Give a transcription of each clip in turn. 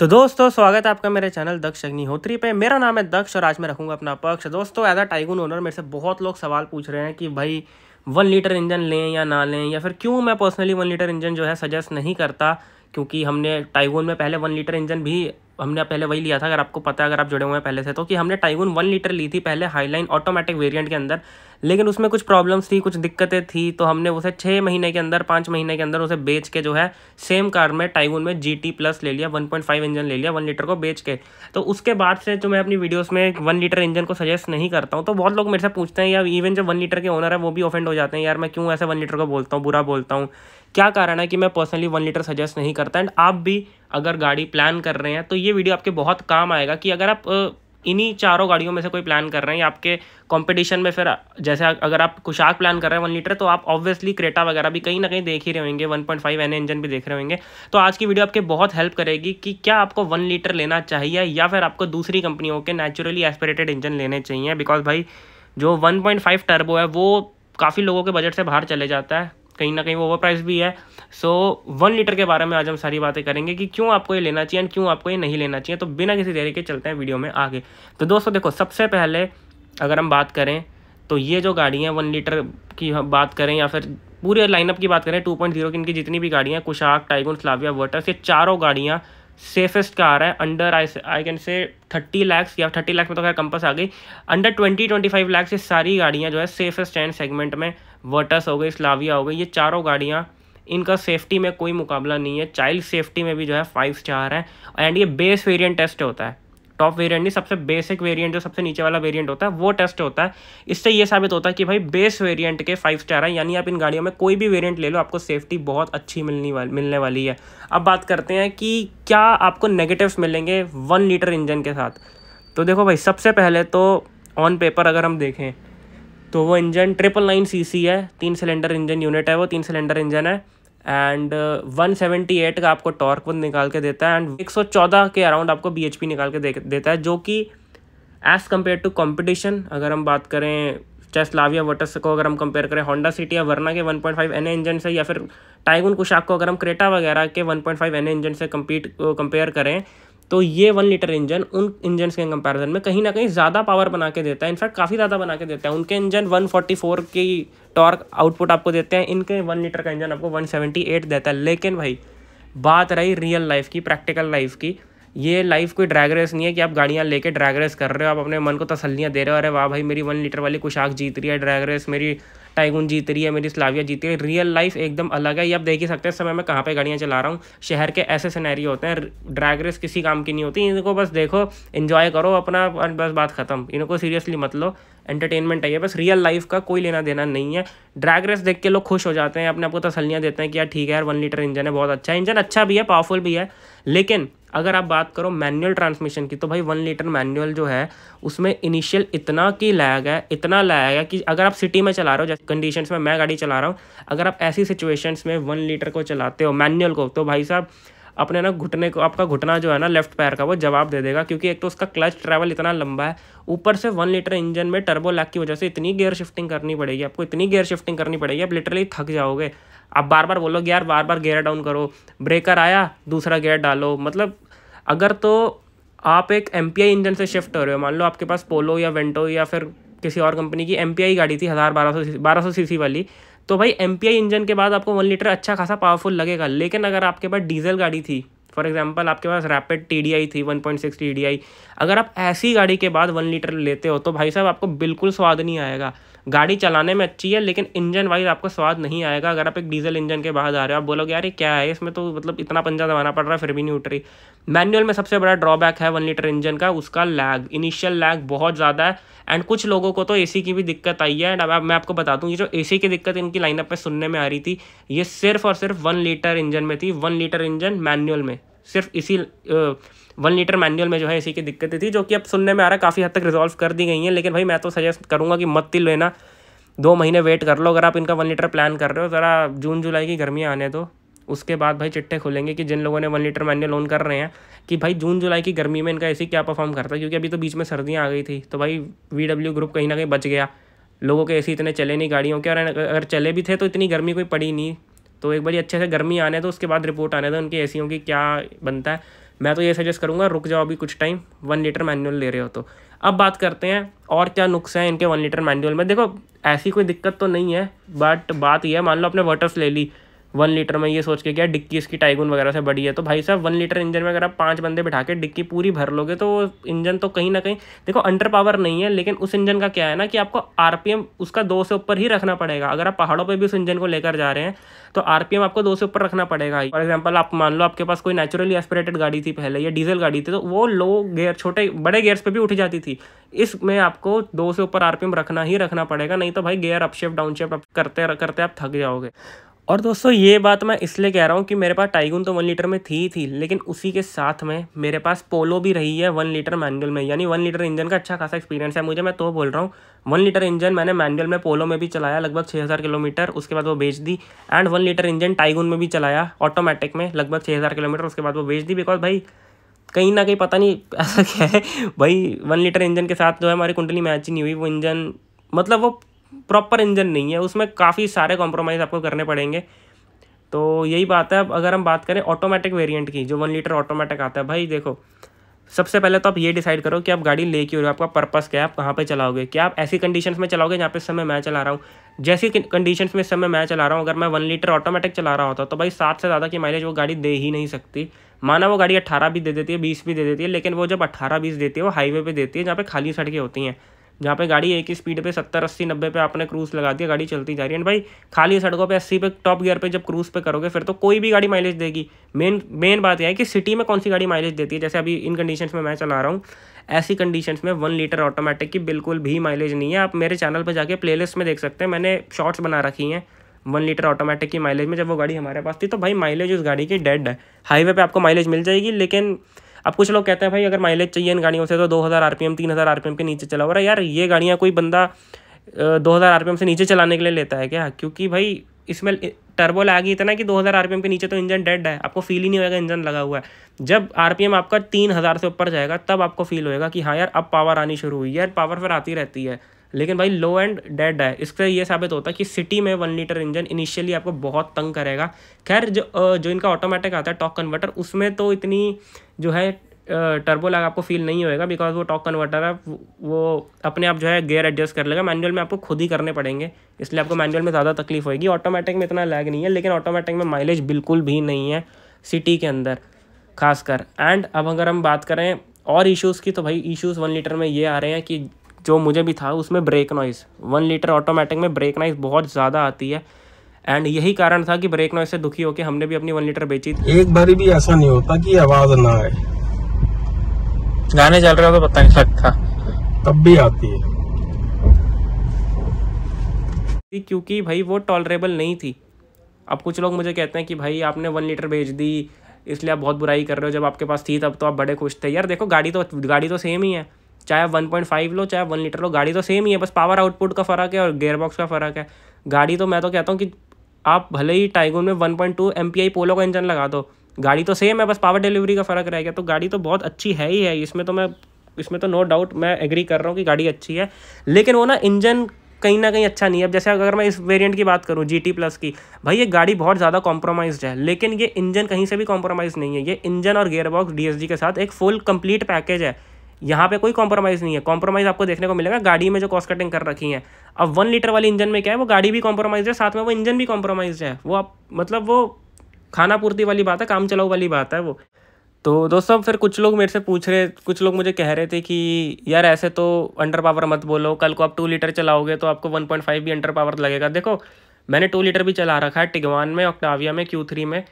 तो दोस्तों स्वागत है आपका मेरे चैनल दक्ष अग्निहोत्री पे मेरा नाम है दक्ष और आज मैं रखूंगा अपना पक्ष दोस्तों एज अ टाइगून ओनर मेरे से बहुत लोग सवाल पूछ रहे हैं कि भाई वन लीटर इंजन लें या ना लें या फिर क्यों मैं पर्सनली वन लीटर इंजन जो है सजेस्ट नहीं करता क्योंकि हमने टाइगोन में पहले वन लीटर इंजन भी हमने पहले वही लिया था अगर आपको पता है अगर आप जुड़े हुए हैं पहले से तो कि हमने टाइगोन वन लीटर ली थी पहले हाईलाइन ऑटोमेटिक वेरिएंट के अंदर लेकिन उसमें कुछ प्रॉब्लम्स थी कुछ दिक्कतें थी तो हमने उसे छः महीने के अंदर पाँच महीने के अंदर उसे बेच के जो है सेम कार में टाइगोन में जी टी प्लस ले लिया वन पॉइंट फाइव इंजन ले लिया वन लीटर को बेच के तो उसके बाद से जो मैं अपनी वीडियोज़ में वन लीटर इंजन को सजेस्ट नहीं करता हूँ तो बहुत लोग मेरे से पूछते हैं या इवन जो वन लीटर के ओनर है वो भी ऑफेंड हो जाते हैं यार मैं क्यों ऐसे वन लीटर को बोलता हूँ बुरा बोलता हूँ क्या कारण है कि मैं पर्सनली वन लीटर सजेस्ट नहीं करता एंड आप भी अगर गाड़ी प्लान कर रहे हैं तो ये वीडियो आपके बहुत काम आएगा कि अगर आप इन्हीं चारों गाड़ियों में से कोई प्लान कर रहे हैं या आपके कंपटीशन में फिर जैसे अगर आप कुशाक प्लान कर रहे हैं वन लीटर तो आप ऑब्वियसली क्रेटा वगैरह भी कहीं ना कहीं देख ही रहे होंगे वन पॉइंट फाइव एन इंजन भी देख रहे होंगे तो आज की वीडियो आपके बहुत हेल्प करेगी कि क्या आपको वन लीटर लेना चाहिए या फिर आपको दूसरी कंपनियों के नेचुरली एस्पिरेटेड इंजन लेने चाहिए बिकॉज भाई जो वन पॉइंट फाइव टर्बो है वो काफ़ी लोगों के बजट से बाहर चले जाता है कहीं ना कहीं वो ओवर प्राइस भी है सो वन लीटर के बारे में आज हम सारी बातें करेंगे कि क्यों आपको ये लेना चाहिए एंड क्यों आपको ये नहीं लेना चाहिए तो बिना किसी देरी के चलते हैं वीडियो में आगे तो दोस्तों देखो सबसे पहले अगर हम बात करें तो ये जो गाड़ियाँ वन लीटर की हम बात करें या फिर पूरे लाइनअप की बात करें टू पॉइंट जीरो की इनकी जितनी भी गाड़ियाँ कुशाक टाइगुन स्लाविया वर्टर्स ये चारों गाड़ियाँ सेफेस्ट का आ रहा है under I I can say thirty lakhs या थर्टी लैक्स में तो खैर कंपस आ गई under twenty twenty five lakhs ये सारी गाड़ियाँ जो है सेफेस्ट एंड सेगमेंट में वर्टस हो गई स्लाविया हो गई ये चारों गाड़ियाँ इनका सेफ्टी में कोई मुकाबला नहीं है चाइल्ड सेफ्टी में भी जो है फाइव स्टार है एंड ये बेस वेरिएंट टेस्ट होता है टॉप वेरिएंट नहीं सबसे बेसिक वेरिएंट जो सबसे नीचे वाला वेरिएंट होता है वो टेस्ट होता है इससे ये साबित होता है कि भाई बेस वेरिएंट के फाइव स्टार है यानी आप इन गाड़ियों में कोई भी वेरिएंट ले लो आपको सेफ्टी बहुत अच्छी मिलनी वाली मिलने वाली है अब बात करते हैं कि क्या आपको नेगेटिव्स मिलेंगे वन लीटर इंजन के साथ तो देखो भाई सबसे पहले तो ऑन पेपर अगर हम देखें तो वो engine triple nine c c है तीन सिलेंडर इंजन यूनिट है वो तीन सिलेंडर इंजन है एंड वन सेवेंटी एट का आपको टॉर्क वो निकाल के देता है एंड एक सौ चौदह के अराउंड आपको बी एच पी निकाल के दे देता है जो कि एज़ कम्पेयर टू कॉम्पिटिशन अगर हम बात करें स्लाविया वोटर्स को अगर हम कंपेयर करें होंडा सिटी या वरना के 1.5 पॉइंट एन इंजन से या फिर टाइगुन कुशाक को अगर हम क्रेटा वगैरह के 1.5 पॉइंट एन इंजन से कम्पीट कंपेयर uh, करें तो ये वन लीटर इंजन उन इंजन के कंपैरिजन में कहीं ना कहीं ज़्यादा पावर बना के देता है इनफैक्ट काफ़ी ज़्यादा बना के देता है उनके इंजन 144 की टॉर्क आउटपुट आपको देते हैं इनके वन लीटर का इंजन आपको 178 देता है लेकिन भाई बात रही रियल लाइफ की प्रैक्टिकल लाइफ की ये लाइफ कोई ड्रैग रेस नहीं है कि आप गाड़ियाँ लेके ड्रैग रेस कर रहे हो आप अपने मन को तसलियाँ दे रहे हो अरे वाह भाई मेरी वन लीटर वाली कुशाक जीत रही है ड्रैग रेस मेरी टाइगून जीत रही है मेरी स्लाविया जीती है रियल लाइफ एकदम अलग है ये आप देख ही सकते हैं समय मैं कहाँ पे गाड़ियाँ चला रहा हूँ शहर के ऐसे सिनेरियो होते हैं ड्रैग रेस किसी काम की नहीं होती इनको बस देखो इन्जॉय करो अपना बस बात खत्म इनको सीरियसली मत लो एंटरटेनमेंट है ये बस रियल लाइफ का कोई लेना देना नहीं है ड्रैग रेस देख के लोग खुश हो जाते हैं अपने आपको तसलियाँ देते हैं कि यार ठीक है यार वन लीटर इंजन है बहुत अच्छा इंजन अच्छा भी है पावरफुल भी है लेकिन अगर आप बात करो मैनुअल ट्रांसमिशन की तो भाई वन लीटर मैनुअल जो है उसमें इनिशियल इतना की लैग है इतना लैग है कि अगर आप सिटी में चला रहे हो जैसे कंडीशंस में मैं गाड़ी चला रहा हूँ अगर आप ऐसी सिचुएशंस में वन लीटर को चलाते हो मैनुअल को तो भाई साहब अपने ना घुटने को आपका घुटना जो है ना लेफ्ट पैर का वो जवाब दे देगा क्योंकि एक तो उसका क्लच ट्रैवल इतना लंबा है ऊपर से वन लीटर इंजन में टर्बो लैग की वजह से इतनी गियर शिफ्टिंग करनी पड़ेगी आपको इतनी गियर शिफ्टिंग करनी पड़ेगी आप लिटरली थक जाओगे आप बार बार बोलोगे यार बार बार गेयर डाउन करो ब्रेकर आया दूसरा गेयर डालो मतलब अगर तो आप एक एम इंजन से शिफ्ट हो रहे हो मान लो आपके पास पोलो या वेंटो या फिर किसी और कंपनी की एम गाड़ी थी हज़ार बारह सौ बारह सौ सी वाली तो भाई एम इंजन के बाद आपको वन लीटर अच्छा खासा पावरफुल लगेगा लेकिन अगर आपके पास डीजल गाड़ी थी फॉर एग्जाम्पल आपके पास रैपिड टी डी आई थी one point six T D I अगर आप ऐसी गाड़ी के बाद वन लीटर लेते हो तो भाई साहब आपको बिल्कुल स्वाद नहीं आएगा गाड़ी चलाने में अच्छी है लेकिन इंजन वाइज आपको स्वाद नहीं आएगा अगर आप एक डीजल इंजन के बाहर आ रहे हो आप बोलोगे यार ये क्या है इसमें तो मतलब इतना पंजा दबाना पड़ रहा है फिर भी नहीं उठ रही मैनुअल में सबसे बड़ा ड्रॉबैक है वन लीटर इंजन का उसका लैग इनिशियल लैग बहुत ज़्यादा है एंड कुछ लोगों को तो ए की भी दिक्कत आई है एंड अब मैं आपको बता दूँ ये जो ए की दिक्कत इनकी लाइनअप में सुनने में आ रही थी ये सिर्फ और सिर्फ वन लीटर इंजन में थी वन लीटर इंजन मैनुअल में सिर्फ इसी वन लीटर मैनुअल में जो है इसी की दिक्कतें थी जो कि अब सुनने में आ रहा है काफ़ी हद तक रिजॉल्व कर दी गई हैं लेकिन भाई मैं तो सजेस्ट करूँगा कि मत ही लेना दो महीने वेट कर लो अगर आप इनका वन लीटर प्लान कर रहे हो ज़रा जून जुलाई की गर्मियाँ आने दो उसके बाद भाई चिट्ठे खुलेंगे कि जिन लोगों ने वन लीटर मैनुअल ऑन कर रहे हैं कि भाई जून जुलाई की गर्मी में इनका ऐसी क्या परफॉर्म करता है क्योंकि अभी तो बीच में सर्दियाँ आ गई थी तो भाई वी ग्रुप कहीं ना कहीं बच गया लोगों के ऐसे इतने चले नहीं गाड़ियों के और अगर चले भी थे तो इतनी गर्मी कोई पड़ी नहीं तो एक बार अच्छे से गर्मी आने तो उसके बाद रिपोर्ट आने तो उनके एसीयों की क्या बनता है मैं तो ये सजेस्ट करूँगा रुक जाओ अभी कुछ टाइम वन लीटर मैनुअल ले रहे हो तो अब बात करते हैं और क्या नुक्स हैं इनके वन लीटर मैनुअल में देखो ऐसी कोई दिक्कत तो नहीं है बट बात यह है मान लो आपने वाटर्स ले ली वन लीटर में ये सोच के क्या डिक्की इसकी टाइगून वगैरह से बड़ी है तो भाई साहब वन लीटर इंजन में अगर आप पाँच बंदे बिठा के डिक्की पूरी भर लोगे तो इंजन तो कहीं ना कहीं देखो अंडर पावर नहीं है लेकिन उस इंजन का क्या है ना कि आपको आर उसका दो से ऊपर ही रखना पड़ेगा अगर आप पहाड़ों पर भी उस इंजन को लेकर जा रहे हैं तो आर आपको दो से ऊपर रखना पड़ेगा फॉर एग्जाम्पल आप मान लो आपके पास कोई नेचुरली एस्पिरेटेड गाड़ी थी पहले या डीजल गाड़ी थी तो वो लो गेयर छोटे बड़े गेयर्स पर भी उठ जाती थी इसमें आपको दो से ऊपर आरपीएम रखना ही रखना पड़ेगा नहीं तो भाई गेयर अपशिफ्ट डाउनशिफ्ट करते करते आप थक जाओगे और दोस्तों ये बात मैं इसलिए कह रहा हूँ कि मेरे पास टाइगुन तो वन लीटर में थी ही थी लेकिन उसी के साथ में मेरे पास पोलो भी रही है वन लीटर मैनुअल में यानी वन लीटर इंजन का अच्छा खासा एक्सपीरियंस है मुझे मैं तो बोल रहा हूँ वन लीटर इंजन मैंने मैनुअल में पोलो में भी चलाया लगभग छः हज़ार किलोमीटर उसके बाद वो बेच दी and one litre engine Taigun में भी चलाया ऑटोमेटिक में लगभग छः हज़ार किलोमीटर उसके बाद वो बेच दी बिकॉज भाई कहीं ना कहीं पता नहीं ऐसा क्या है भाई वन लीटर इंजन के साथ जो है हमारी कुंडली मैच ही नहीं हुई वो इंजन मतलब वो प्रॉपर इंजन नहीं है उसमें काफ़ी सारे कॉम्प्रोमाइज़ आपको करने पड़ेंगे तो यही बात है अब अगर हम बात करें ऑटोमेटिक वेरिएंट की जो वन लीटर ऑटोमेटिक आता है भाई देखो सबसे पहले तो आप ये डिसाइड करो कि आप गाड़ी ले क्यों रहे हो आपका पर्पस क्या है आप कहाँ पे चलाओगे क्या आप ऐसी कंडीशंस में चलाओगे जहाँ पे समय मैं चला रहा हूँ जैसी कंडीशंस में समय मैं चला रहा हूँ अगर मैं वन लीटर ऑटोमेटिक चला रहा होता तो भाई सात से ज़्यादा की माइलेज वो गाड़ी दे ही नहीं सकती माना वो गाड़ी अट्ठारह भी दे देती है बीस भी दे देती है लेकिन वो जब अट्ठारह बीस देती है वो हाईवे पर देती है जहाँ पर खाली सड़कें होती हैं जहाँ पे गाड़ी एक ही स्पीड पे सत्तर अस्सी नब्बे पे आपने क्रूज लगा दिया गाड़ी चलती जा रही है एंड भाई खाली सड़कों पे अस्सी पे टॉप गियर पे जब क्रूज पे करोगे फिर तो कोई भी गाड़ी माइलेज देगी मेन मेन बात यह है कि सिटी में कौन सी गाड़ी माइलेज देती है जैसे अभी इन कंडीशन में मैं चला रहा हूँ ऐसी कंडीशन में वन लीटर ऑटोमेटिक की बिल्कुल भी माइलेज नहीं है आप मेरे चैनल पर जाकर प्लेलिस्ट में देख सकते हैं मैंने शॉर्ट्स बना रखी हैं वन लीटर ऑटोमेटिक की माइलेज में जब वो गाड़ी हमारे पास थी तो भाई माइलेज उस गाड़ी की डेड है हाईवे पर आपको माइलेज मिल जाएगी लेकिन अब कुछ लोग कहते हैं भाई अगर माइलेज चाहिए इन गाड़ियों से तो दो हज़ार आर पी एम तीन हज़ार आर पी एम के नीचे चला हो रहा है यार ये गाड़ियाँ कोई बंदा दो हज़ार आर पी एम से नीचे चलाने के लिए लेता है क्या क्योंकि भाई इसमें टर्बो लागी इतना कि 2000 आरपीएम के नीचे तो इंजन डेड है आपको फील ही नहीं होगा इंजन लगा हुआ है जब आरपीएम आपका हज़ार से ऊपर जाएगा तब आपको फील होएगा कि हाँ यार अब पावर आनी शुरू हुई है यार पावर फिर आती रहती है लेकिन भाई लो एंड डेड है इससे ये साबित होता है कि सिटी में वन लीटर इंजन इनिशियली आपको बहुत तंग करेगा खैर जो जो इनका ऑटोमेटिक आता है टॉक कन्वर्टर उसमें तो इतनी जो है टर्बो लग आपको फील नहीं होएगा बिकॉज वो टॉक कन्वर्टर है वो अपने आप जो है गेयर एडजस्ट कर लेगा मैनुअल में आपको खुद ही करने पड़ेंगे इसलिए आपको मैनुअल में ज़्यादा तकलीफ होएगी ऑटोमेटिक में इतना लैग नहीं है लेकिन ऑटोमेटिक में माइलेज बिल्कुल भी नहीं है सिटी के अंदर खासकर एंड अब अगर हम बात करें और इश्यूज़ की तो भाई इश्यूज़ वन लीटर में ये आ रहे हैं कि जो मुझे भी था उसमें brake noise one litre automatic में ब्रेक नॉइस बहुत ज़्यादा आती है एंड यही कारण था कि ब्रेक नॉइस से दुखी होकर हमने भी अपनी वन लीटर बेची थी एक बारी भी ऐसा नहीं होता कि आवाज़ ना आए गाने चल रहे हो तो पता नहीं लगता तब भी आती है क्योंकि भाई वो टॉलरेबल नहीं थी अब कुछ लोग मुझे कहते हैं कि भाई आपने वन लीटर बेच दी इसलिए आप बहुत बुराई कर रहे हो जब आपके पास थी तब तो आप बड़े खुश थे यार देखो गाड़ी तो गाड़ी तो सेम ही है चाहे आप वन पॉइंट फाइव लो चाहे वन लीटर लो गाड़ी तो सेम ही है बस पावर आउटपुट का फ़र्क है और गेयरबॉक्स का फ़र्क है गाड़ी तो मैं तो कहता हूँ कि आप भले ही टाइगोन में one point two M P I Polo का इंजन लगा दो गाड़ी तो सेम है बस पावर डिलीवरी का फ़र्क रह गया तो गाड़ी तो बहुत अच्छी है ही है इसमें तो मैं इसमें तो नो डाउट मैं एग्री कर रहा हूँ कि गाड़ी अच्छी है लेकिन वो ना इंजन कहीं ना कहीं अच्छा नहीं है अब जैसे अगर मैं इस वेरिएंट की बात करूं जी टी प्लस की भाई ये गाड़ी बहुत ज़्यादा कॉम्प्रोमाइज्ड है लेकिन ये इंजन कहीं से भी कॉम्प्रोमाइज़ नहीं है ये इंजन और गेयरबॉक्स डी के साथ एक फुल कंप्लीट पैकेज है यहाँ पे कोई कॉम्प्रोमाइज़ नहीं है कॉम्प्रोमाइज़ आपको देखने को मिलेगा गाड़ी में जो कॉस्ट कटिंग कर रखी है अब वन लीटर वाली इंजन में क्या है वो गाड़ी भी कॉम्प्रोमाइज़ है साथ में वो इंजन भी कॉम्प्रोमाइज़ है वो आप मतलब वो खाना पूर्ति वाली बात है काम चलाओ वाली बात है वो तो दोस्तों फिर कुछ लोग मेरे से पूछ रहे कुछ लोग मुझे कह रहे थे कि यार ऐसे तो अंडर पावर मत बोलो कल को आप टू लीटर चलाओगे तो आपको वन पॉइंट फाइव भी अंडर पावर लगेगा देखो मैंने टू लीटर भी चला रखा है टिगवान में ऑक्टाविया में क्यू थ्री में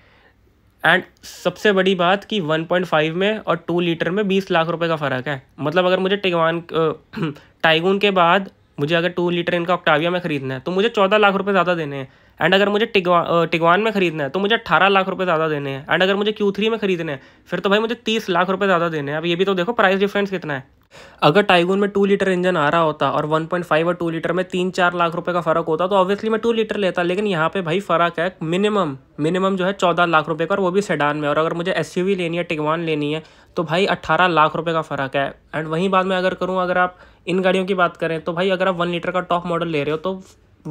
एंड सबसे बड़ी बात कि 1.5 में और 2 लीटर में 20 लाख रुपए का फ़र्क है मतलब अगर मुझे टिगवान टाइगून के बाद मुझे अगर टू लीटर इनका ऑक्टाविया में ख़रीदना है तो मुझे चौदह लाख रुपये ज़्यादा देने हैं एंड अगर मुझे टिगवा टिगवान में ख़रीदना है तो मुझे अठारह लाख रुपये ज़्यादा देने हैं एंड अगर मुझे क्यू थ्री में ख़रीदना है फिर तो भाई मुझे तीस लाख रुपये ज़्यादा देने हैं अब ये भी तो देखो प्राइस डिफ्रेंस कितना है अगर टाइगून में टू लीटर इंजन आ रहा होता और वन पॉइंट फाइव और टू लीटर में तीन चार लाख रुपये का फ़र्क होता तो ऑब्वियसली मैं टू लीटर लेता लेकिन यहाँ पे भाई फ़र्क है मिनिमम मिनिमम जो है चौदह लाख रुपये का और वो भी सेडान में और अगर मुझे एस लेनी है टिगवान लेनी है तो भाई अट्ठारह लाख रुपये का फ़र्क है एंड वहीं बाद में अगर करूँ अगर आप इन गाड़ियों की बात करें तो भाई अगर आप वन लीटर का टॉप मॉडल ले रहे हो तो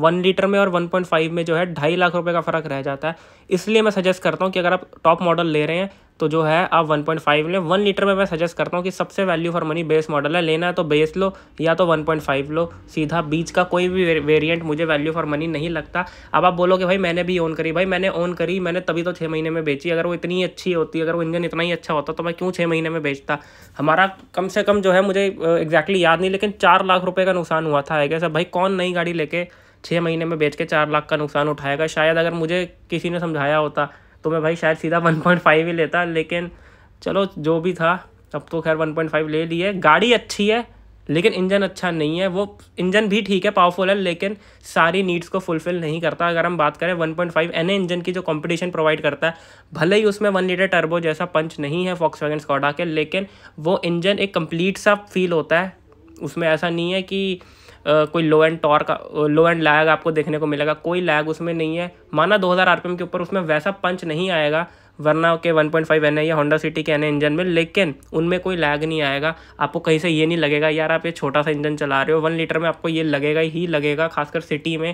वन लीटर में और वन पॉइंट फाइव में जो है ढाई लाख रुपये का फ़र्क रह जाता है इसलिए मैं सजेस्ट करता हूँ कि अगर आप टॉप मॉडल ले रहे हैं तो जो है आप 1.5 लें वन लीटर में मैं सजेस्ट करता हूँ कि सबसे value for money base model है लेना है तो बेस लो या तो 1.5 लो सीधा बीच का कोई भी वेरिएंट मुझे वैल्यू फॉर मनी नहीं लगता अब आप बोलोगे भाई मैंने भी ऑन करी भाई मैंने ऑन करी मैंने तभी तो छः महीने में बेची अगर वो इतनी अच्छी होती अगर वो इंजन इतना ही अच्छा होता तो मैं क्यों छः महीने में बेचता हमारा कम से कम जो है मुझे एग्जैक्टली याद नहीं लेकिन चार लाख रुपये का नुकसान हुआ था है भाई कौन नई गाड़ी लेके छः महीने में बेच के चार लाख का नुकसान उठाएगा शायद अगर मुझे किसी ने समझाया होता तो मैं भाई शायद सीधा वन पॉइंट फाइव ही लेता लेकिन चलो जो भी था अब तो खैर वन पॉइंट फाइव ले लिए गाड़ी अच्छी है लेकिन इंजन अच्छा नहीं है वो इंजन भी ठीक है पावरफुल है लेकिन सारी नीड्स को फुलफिल नहीं करता अगर हम बात करें 1.5 पॉइंट इंजन की जो कंपटीशन प्रोवाइड करता है भले ही उसमें वन लीटर टर्बो जैसा पंच नहीं है फॉक्स वैगन स्कॉडा के लेकिन वो इंजन एक कंप्लीट सा फील होता है उसमें ऐसा नहीं है कि कोई low end torque low end lag आपको देखने को मिलेगा कोई लैग उसमें नहीं है माना 2000 हज़ार के ऊपर उसमें वैसा पंच नहीं आएगा वरना के 1.5 पॉइंट फाइव एन है या होंडा सिटी के एन इंजन में लेकिन उनमें कोई लैग नहीं आएगा आपको कहीं से ये नहीं लगेगा यार आप ये छोटा सा इंजन चला रहे हो वन लीटर में आपको ये लगेगा ही लगेगा खासकर सिटी में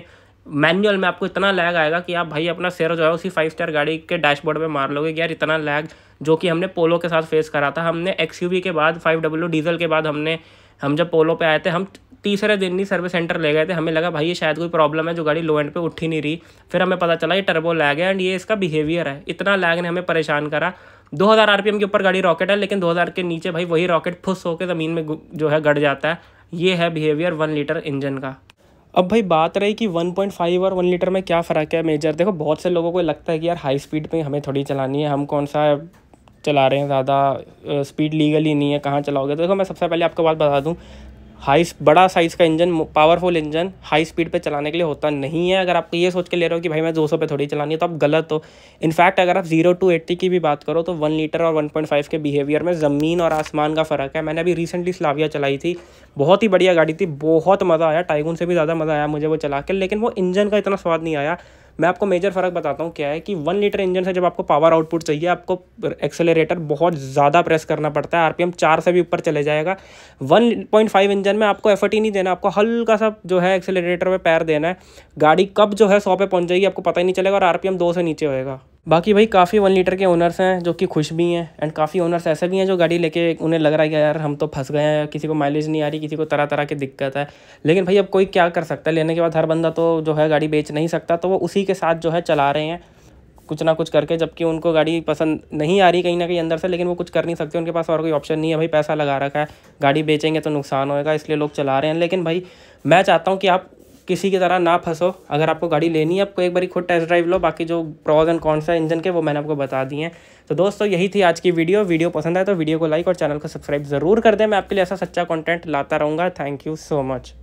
मैनुअल में आपको इतना लैग आएगा कि आप भाई अपना सिर जो है उसी फाइव स्टार गाड़ी के डैशबोर्ड पे मार लोगे यार इतना लैग जो कि हमने पोलो के साथ फेस करा था हमने एक्स के बाद फाइव डब्ल्यू डीजल के बाद हमने हम जब पोलो पे आए थे हम तीसरे दिन ही सर्विस सेंटर ले गए थे हमें लगा भाई ये शायद कोई प्रॉब्लम है जो गाड़ी लो एंड पे उठ ही नहीं रही फिर हमें पता चला ये टर्बो लैग है एंड ये इसका बिहेवियर है इतना लैग ने हमें परेशान करा 2000 आरपीएम के ऊपर गाड़ी रॉकेट है लेकिन 2000 के नीचे भाई वही रॉकेट फुस होकर ज़मीन में जो है गड़ जाता है ये है बिहेवियर वन लीटर इंजन का अब भाई बात रही कि 1.5 और 1 लीटर में क्या फ़र्क है मेजर देखो बहुत से लोगों को लगता है कि यार हाई स्पीड पे हमें थोड़ी चलानी है हम कौन सा चला रहे हैं ज़्यादा स्पीड लीगल ही नहीं है कहाँ चलाओगे तो देखो मैं सबसे पहले आपको बात बता दूँ हाई बड़ा साइज़ का engine powerful engine high speed पे चलाने के लिए होता नहीं है अगर आप ये सोच के ले रहे हो कि भाई मैं 200 पे थोड़ी चलानी है तो आप गलत हो इनफैक्ट अगर आप जीरो टू एट्टी की भी बात करो तो वन लीटर और वन पॉइंट फाइव के बिहेवियर में ज़मीन और आसमान का फ़र्क है मैंने अभी रिसेंटली स्लाविया चलाई थी बहुत ही बढ़िया गाड़ी थी बहुत मज़ा आया टाइगून से भी ज़्यादा मज़ा आया मुझे वो चला के लेकिन वो इंजन का इतना स्वाद नहीं आया मैं आपको मेजर फ़र्क बताता हूँ क्या है कि वन लीटर इंजन से जब आपको पावर आउटपुट चाहिए आपको एक्सेलेटर बहुत ज़्यादा प्रेस करना पड़ता है आरपीएम चार से भी ऊपर चले जाएगा वन पॉइंट फाइव इंजन में आपको एफर्ट ही नहीं देना आपको हल्का सा जो है एक्सेलेटर पर पैर देना है गाड़ी कब जो है सौ पे पहुँच जाएगी आपको पता ही नहीं चलेगा और आर दो से नीचे होएगा बाकी भाई काफ़ी वन लीटर के ओनर्स हैं जो कि खुश भी हैं एंड काफ़ी ओनर्स ऐसे भी हैं जो गाड़ी लेके उन्हें लग रहा है कि यार हम तो फंस गए हैं किसी को माइलेज नहीं आ रही किसी को तरह तरह की दिक्कत है लेकिन भाई अब कोई क्या कर सकता है लेने के बाद हर बंदा तो जो है गाड़ी बेच नहीं सकता तो वो उसी के साथ जो है चला रहे हैं कुछ ना कुछ करके जबकि उनको गाड़ी पसंद नहीं आ रही कहीं ना कहीं अंदर से लेकिन वो कुछ कर नहीं सकते उनके पास और कोई ऑप्शन नहीं है भाई पैसा लगा रखा है गाड़ी बेचेंगे तो नुकसान होएगा इसलिए लोग चला रहे हैं लेकिन भाई मैं चाहता हूँ कि आप किसी की तरह ना फंसो अगर आपको गाड़ी लेनी है आपको एक बार खुद टेस्ट ड्राइव लो बाकी जो प्रॉज एंड कॉन्स है इंजन के वो मैंने आपको बता दिए हैं तो दोस्तों यही थी आज की वीडियो वीडियो पसंद आए तो वीडियो को लाइक और चैनल को सब्सक्राइब ज़रूर कर दें मैं आपके लिए ऐसा सच्चा कॉन्टेंट लाता रहूँगा थैंक यू सो मच